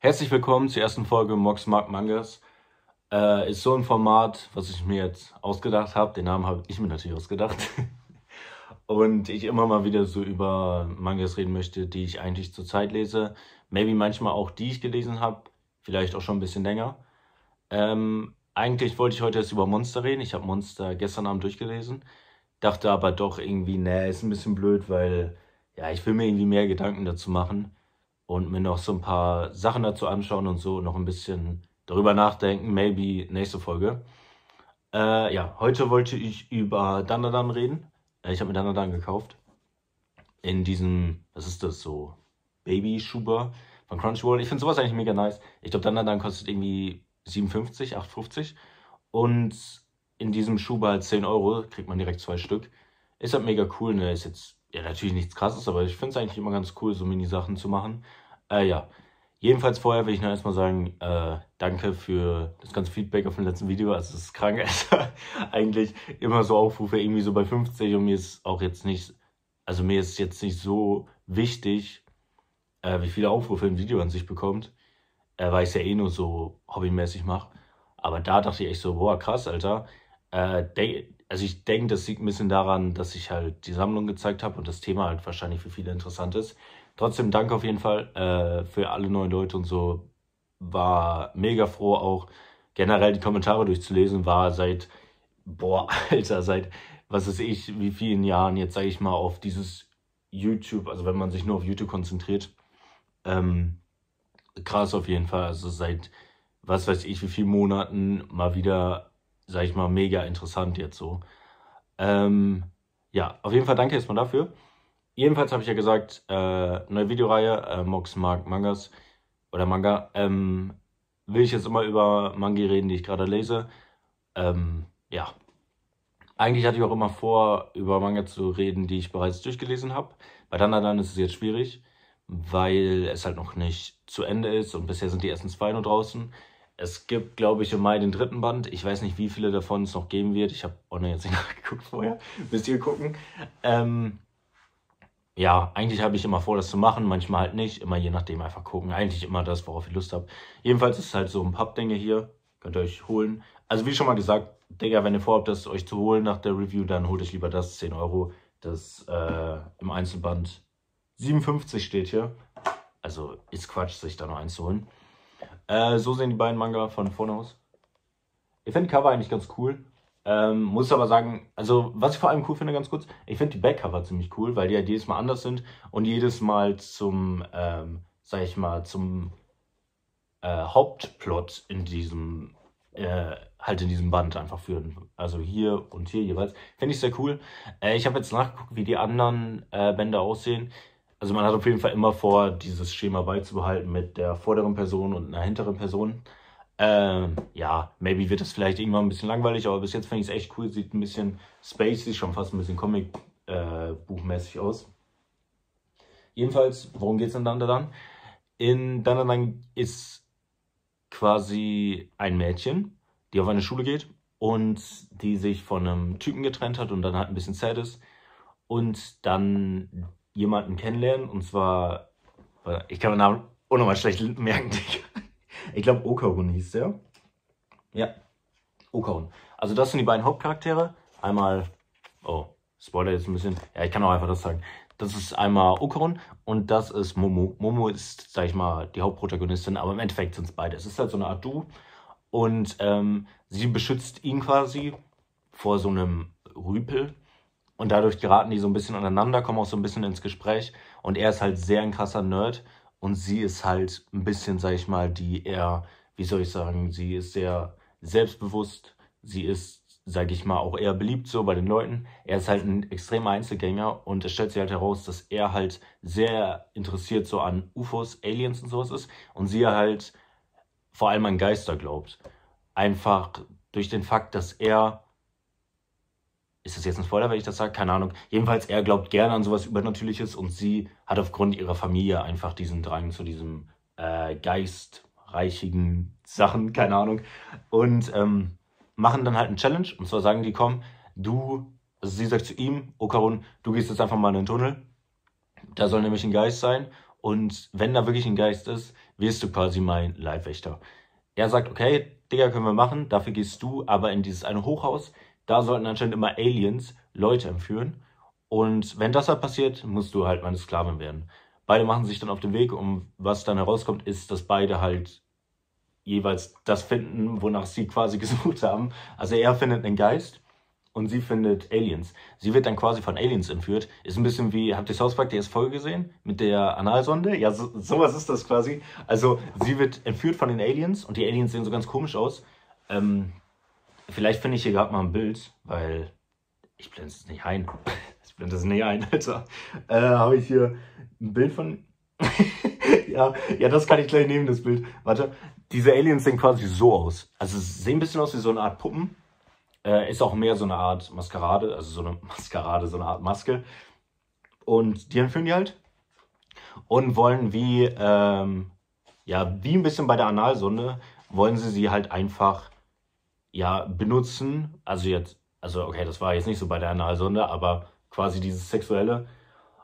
Herzlich willkommen zur ersten Folge Mox Mark Mangas. Äh, ist so ein Format, was ich mir jetzt ausgedacht habe. Den Namen habe ich mir natürlich ausgedacht. Und ich immer mal wieder so über Mangas reden möchte, die ich eigentlich zurzeit lese. Maybe manchmal auch die ich gelesen habe. Vielleicht auch schon ein bisschen länger. Ähm, eigentlich wollte ich heute erst über Monster reden. Ich habe Monster gestern Abend durchgelesen. Dachte aber doch irgendwie, naja, nee, ist ein bisschen blöd, weil ja, ich will mir irgendwie mehr Gedanken dazu machen und mir noch so ein paar Sachen dazu anschauen und so, noch ein bisschen darüber nachdenken, maybe nächste Folge. Äh, ja, heute wollte ich über Dandadan reden. Äh, ich habe mir Dandadan gekauft. In diesem, was ist das so? Baby-Schuber von Crunchyroll. Ich finde sowas eigentlich mega nice. Ich glaube, Dandadan kostet irgendwie 57, 8,50. Und in diesem Schuber 10 halt Euro kriegt man direkt zwei Stück. Ist halt mega cool, ne? Ist jetzt ja, natürlich nichts krasses, aber ich finde es eigentlich immer ganz cool, so Mini-Sachen zu machen. Äh, ja. Jedenfalls vorher will ich noch erstmal sagen, äh, danke für das ganze Feedback auf dem letzten Video. Also es ist krank, Alter. Also eigentlich immer so Aufrufe irgendwie so bei 50 und mir ist auch jetzt nicht, also mir ist jetzt nicht so wichtig, äh, wie viele Aufrufe ein Video an sich bekommt, äh, weil ich es ja eh nur so hobbymäßig mache. Aber da dachte ich echt so, boah, krass, Alter. Äh, also ich denke, das liegt ein bisschen daran, dass ich halt die Sammlung gezeigt habe und das Thema halt wahrscheinlich für viele interessant ist. Trotzdem danke auf jeden Fall äh, für alle neuen Leute und so. War mega froh auch generell die Kommentare durchzulesen. War seit, boah, Alter, seit was weiß ich, wie vielen Jahren jetzt sage ich mal auf dieses YouTube, also wenn man sich nur auf YouTube konzentriert, ähm, krass auf jeden Fall. Also seit was weiß ich, wie vielen Monaten mal wieder sag ich mal, mega interessant jetzt so. Ähm, ja, auf jeden Fall danke erstmal dafür. Jedenfalls habe ich ja gesagt, äh, neue Videoreihe, äh, Mox mag Mangas oder Manga. Ähm, will ich jetzt immer über Mangi reden, die ich gerade lese. Ähm, ja. Eigentlich hatte ich auch immer vor, über Manga zu reden, die ich bereits durchgelesen habe. Bei Danadan ist es jetzt schwierig, weil es halt noch nicht zu Ende ist und bisher sind die ersten zwei nur draußen. Es gibt, glaube ich, im Mai den dritten Band. Ich weiß nicht, wie viele davon es noch geben wird. Ich habe auch noch jetzt nicht nachgeguckt vorher. Müsst ihr gucken. Ähm, ja, eigentlich habe ich immer vor, das zu machen. Manchmal halt nicht. Immer je nachdem einfach gucken. Eigentlich immer das, worauf ich Lust habe. Jedenfalls ist es halt so ein Pappdinge hier. Könnt ihr euch holen. Also wie schon mal gesagt, Digga, wenn ihr vorhabt, das euch zu holen nach der Review, dann holt euch lieber das 10 Euro. Das äh, im Einzelband 57 steht hier. Also ist Quatsch, sich da noch eins zu holen. Äh, so sehen die beiden Manga von vorne aus. Ich finde Cover eigentlich ganz cool. Ähm, muss aber sagen, also was ich vor allem cool finde, ganz kurz, ich finde die Backcover ziemlich cool, weil die halt jedes Mal anders sind und jedes Mal zum, ähm, sag ich mal, zum äh, Hauptplot in diesem, äh, halt in diesem Band einfach führen. Also hier und hier jeweils. Finde ich sehr cool. Äh, ich habe jetzt nachgeguckt, wie die anderen äh, Bänder aussehen. Also man hat auf jeden Fall immer vor, dieses Schema beizubehalten mit der vorderen Person und einer hinteren Person. Ähm, ja, maybe wird das vielleicht irgendwann ein bisschen langweilig, aber bis jetzt finde ich es echt cool. Sieht ein bisschen spacey, schon fast ein bisschen Comic-Buchmäßig äh, aus. Jedenfalls, worum geht es in Dandadan? In Dandadan ist quasi ein Mädchen, die auf eine Schule geht und die sich von einem Typen getrennt hat und dann halt ein bisschen sad ist. Und dann jemanden kennenlernen und zwar, äh, ich kann meinen Namen auch nochmal schlecht merken, Ich glaube, Okarun hieß der. Ja, Okarun. Also das sind die beiden Hauptcharaktere. Einmal, oh, Spoiler jetzt ein bisschen. Ja, ich kann auch einfach das sagen. Das ist einmal Okarun und das ist Momo. Momo ist, sag ich mal, die Hauptprotagonistin, aber im Endeffekt sind es beide. Es ist halt so eine Art Du und ähm, sie beschützt ihn quasi vor so einem Rüpel, und dadurch geraten die so ein bisschen aneinander, kommen auch so ein bisschen ins Gespräch. Und er ist halt sehr ein krasser Nerd und sie ist halt ein bisschen, sag ich mal, die eher, wie soll ich sagen, sie ist sehr selbstbewusst, sie ist, sag ich mal, auch eher beliebt so bei den Leuten. Er ist halt ein extremer Einzelgänger und es stellt sich halt heraus, dass er halt sehr interessiert so an UFOs, Aliens und sowas ist und sie halt vor allem an Geister glaubt. Einfach durch den Fakt, dass er ist das jetzt ein Spoiler, wenn ich das sage? Keine Ahnung. Jedenfalls, er glaubt gerne an sowas Übernatürliches und sie hat aufgrund ihrer Familie einfach diesen Drang zu diesem äh, geistreichigen Sachen, keine Ahnung. Und ähm, machen dann halt einen Challenge. Und zwar sagen die, komm, du, also sie sagt zu ihm, Okarun, oh, du gehst jetzt einfach mal in den Tunnel. Da soll nämlich ein Geist sein. Und wenn da wirklich ein Geist ist, wirst du quasi mein Leibwächter. Er sagt, okay, Digga, können wir machen. Dafür gehst du aber in dieses eine Hochhaus da sollten anscheinend immer Aliens Leute entführen. Und wenn das halt passiert, musst du halt meine Sklavin werden. Beide machen sich dann auf den Weg und was dann herauskommt, ist, dass beide halt jeweils das finden, wonach sie quasi gesucht haben. Also er findet einen Geist und sie findet Aliens. Sie wird dann quasi von Aliens entführt. Ist ein bisschen wie, habt ihr South Park die erste Folge gesehen? Mit der Analsonde? Ja, so, sowas ist das quasi. Also sie wird entführt von den Aliens und die Aliens sehen so ganz komisch aus. Ähm, Vielleicht finde ich hier gerade mal ein Bild, weil ich blende es nicht ein. Ich blende es nicht ein, Alter. Äh, Habe ich hier ein Bild von. ja, ja, das kann ich gleich nehmen, das Bild. Warte, diese Aliens sehen quasi so aus. Also sehen ein bisschen aus wie so eine Art Puppen. Äh, ist auch mehr so eine Art Maskerade, also so eine Maskerade, so eine Art Maske. Und die entführen die halt. Und wollen wie, ähm, ja, wie ein bisschen bei der Analsonde, wollen sie sie halt einfach ja, benutzen, also jetzt, also okay, das war jetzt nicht so bei der Analsonde, aber quasi dieses Sexuelle.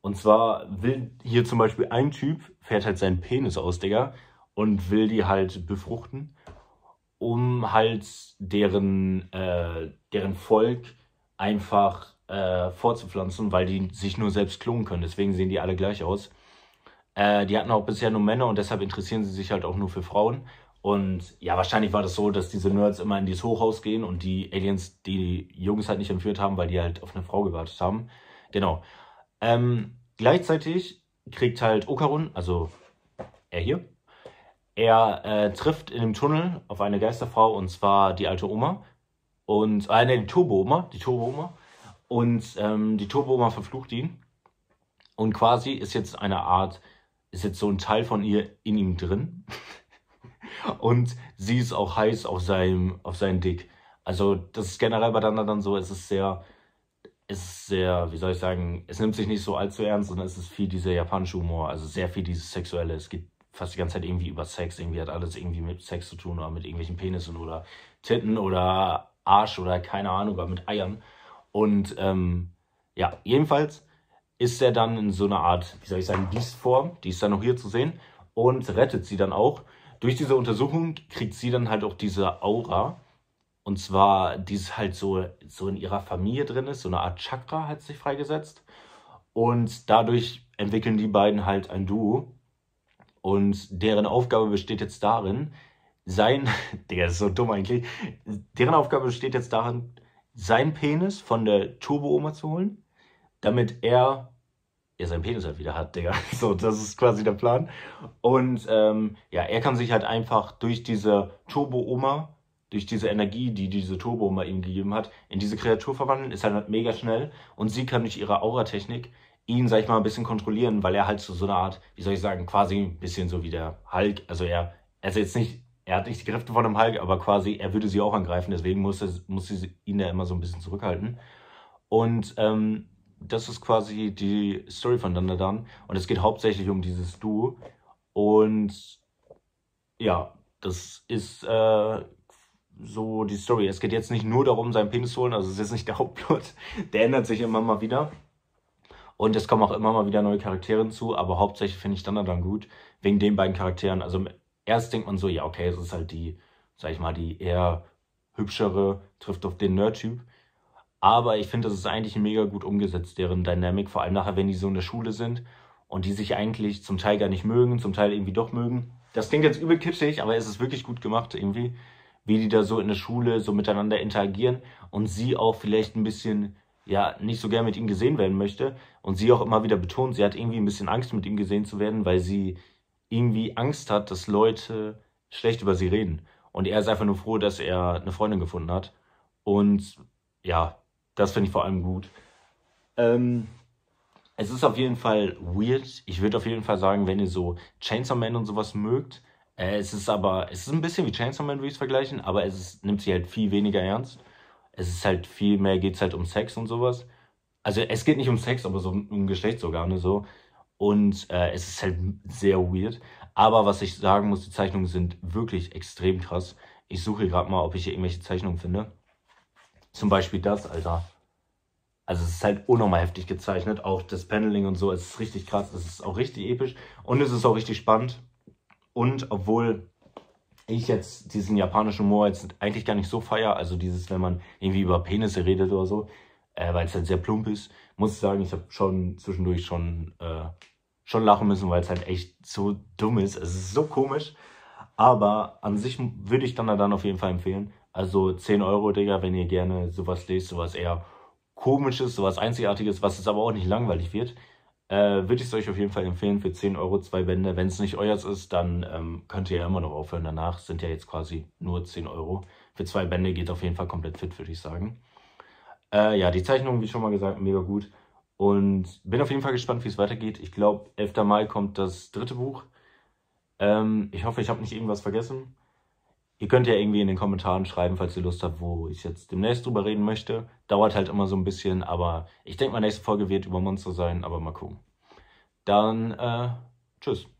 Und zwar will hier zum Beispiel ein Typ, fährt halt seinen Penis aus, Digga, und will die halt befruchten, um halt deren, äh, deren Volk einfach äh, vorzupflanzen, weil die sich nur selbst klonen können. Deswegen sehen die alle gleich aus. Äh, die hatten auch bisher nur Männer und deshalb interessieren sie sich halt auch nur für Frauen. Und ja, wahrscheinlich war das so, dass diese Nerds immer in dieses Hochhaus gehen und die Aliens die Jungs halt nicht entführt haben, weil die halt auf eine Frau gewartet haben. Genau. Ähm, gleichzeitig kriegt halt Okarun, also er hier, er äh, trifft in dem Tunnel auf eine Geisterfrau und zwar die alte Oma und äh, nee, die Turbo Oma, die Turbo Oma und ähm, die Turbo Oma verflucht ihn und quasi ist jetzt eine Art, ist jetzt so ein Teil von ihr in ihm drin. Und sie ist auch heiß auf, seinem, auf seinen Dick. Also das ist generell bei Dana dann so, es ist sehr, es ist sehr, wie soll ich sagen, es nimmt sich nicht so allzu ernst, sondern es ist viel dieser japanische Humor, also sehr viel dieses Sexuelle. Es geht fast die ganze Zeit irgendwie über Sex, irgendwie hat alles irgendwie mit Sex zu tun oder mit irgendwelchen Penissen oder Titten oder Arsch oder keine Ahnung, aber mit Eiern. Und ähm, ja, jedenfalls ist er dann in so einer Art, wie soll ich sagen, Dienstform, die ist dann noch hier zu sehen und rettet sie dann auch durch diese Untersuchung kriegt sie dann halt auch diese Aura. Und zwar, die ist halt so, so in ihrer Familie drin ist, so eine Art Chakra hat sich freigesetzt. Und dadurch entwickeln die beiden halt ein Duo. Und deren Aufgabe besteht jetzt darin, sein, der ist so dumm eigentlich, deren Aufgabe besteht jetzt darin, seinen Penis von der Turbo-Oma zu holen, damit er er seinen Penis halt wieder hat, Digga. So, das ist quasi der Plan. Und ähm, ja, er kann sich halt einfach durch diese Turbo-Oma, durch diese Energie, die diese Turbo-Oma ihm gegeben hat, in diese Kreatur verwandeln, ist halt mega schnell. Und sie kann durch ihre Aura-Technik ihn, sag ich mal, ein bisschen kontrollieren, weil er halt so, so eine Art, wie soll ich sagen, quasi ein bisschen so wie der Hulk, also er, er ist jetzt nicht, er hat nicht die Kräfte von einem Hulk, aber quasi, er würde sie auch angreifen, deswegen muss, er, muss sie ihn da immer so ein bisschen zurückhalten. Und ähm, das ist quasi die Story von Dunder Und es geht hauptsächlich um dieses Du. Und ja, das ist äh, so die Story. Es geht jetzt nicht nur darum, seinen Penis zu holen, also es ist jetzt nicht der Hauptplot. Der ändert sich immer mal wieder. Und es kommen auch immer mal wieder neue Charaktere hinzu, aber hauptsächlich finde ich Dunder gut, wegen den beiden Charakteren. Also erst denkt man so, ja, okay, es ist halt die, sag ich mal, die eher hübschere, trifft auf den Nerd-Typ. Aber ich finde, das ist eigentlich mega gut umgesetzt, deren Dynamik, vor allem nachher, wenn die so in der Schule sind und die sich eigentlich zum Teil gar nicht mögen, zum Teil irgendwie doch mögen. Das klingt jetzt übel kitschig, aber es ist wirklich gut gemacht irgendwie, wie die da so in der Schule so miteinander interagieren und sie auch vielleicht ein bisschen ja nicht so gern mit ihm gesehen werden möchte und sie auch immer wieder betont, sie hat irgendwie ein bisschen Angst mit ihm gesehen zu werden, weil sie irgendwie Angst hat, dass Leute schlecht über sie reden. Und er ist einfach nur froh, dass er eine Freundin gefunden hat. Und ja, das finde ich vor allem gut. Ähm, es ist auf jeden Fall weird. Ich würde auf jeden Fall sagen, wenn ihr so Chainsaw Man und sowas mögt, äh, es ist aber, es ist ein bisschen wie Chainsaw Man, würde ich es vergleichen, aber es ist, nimmt sich halt viel weniger ernst. Es ist halt viel mehr, geht es halt um Sex und sowas. Also es geht nicht um Sex, aber so um Geschlechtsorgane so. Und äh, es ist halt sehr weird. Aber was ich sagen muss, die Zeichnungen sind wirklich extrem krass. Ich suche gerade mal, ob ich hier irgendwelche Zeichnungen finde. Zum Beispiel das, Alter. Also es ist halt unnormal heftig gezeichnet, auch das Paneling und so, es ist richtig krass, es ist auch richtig episch und es ist auch richtig spannend. Und obwohl ich jetzt diesen japanischen Humor jetzt eigentlich gar nicht so feier, also dieses, wenn man irgendwie über Penisse redet oder so, äh, weil es halt sehr plump ist, muss ich sagen, ich habe schon zwischendurch schon, äh, schon lachen müssen, weil es halt echt so dumm ist. Es ist so komisch, aber an sich würde ich dann dann auf jeden Fall empfehlen. Also 10 Euro, Digga, wenn ihr gerne sowas lest, sowas eher komisches, sowas einzigartiges, was es aber auch nicht langweilig wird, äh, würde ich es euch auf jeden Fall empfehlen für 10 Euro zwei Bände. Wenn es nicht euers ist, dann ähm, könnt ihr ja immer noch aufhören. Danach sind ja jetzt quasi nur 10 Euro. Für zwei Bände geht auf jeden Fall komplett fit, würde ich sagen. Äh, ja, die Zeichnung, wie schon mal gesagt, mega gut. Und bin auf jeden Fall gespannt, wie es weitergeht. Ich glaube, 11. Mai kommt das dritte Buch. Ähm, ich hoffe, ich habe nicht irgendwas vergessen. Ihr könnt ja irgendwie in den Kommentaren schreiben, falls ihr Lust habt, wo ich jetzt demnächst drüber reden möchte. Dauert halt immer so ein bisschen, aber ich denke, meine nächste Folge wird über Monster sein, aber mal gucken. Dann, äh, tschüss.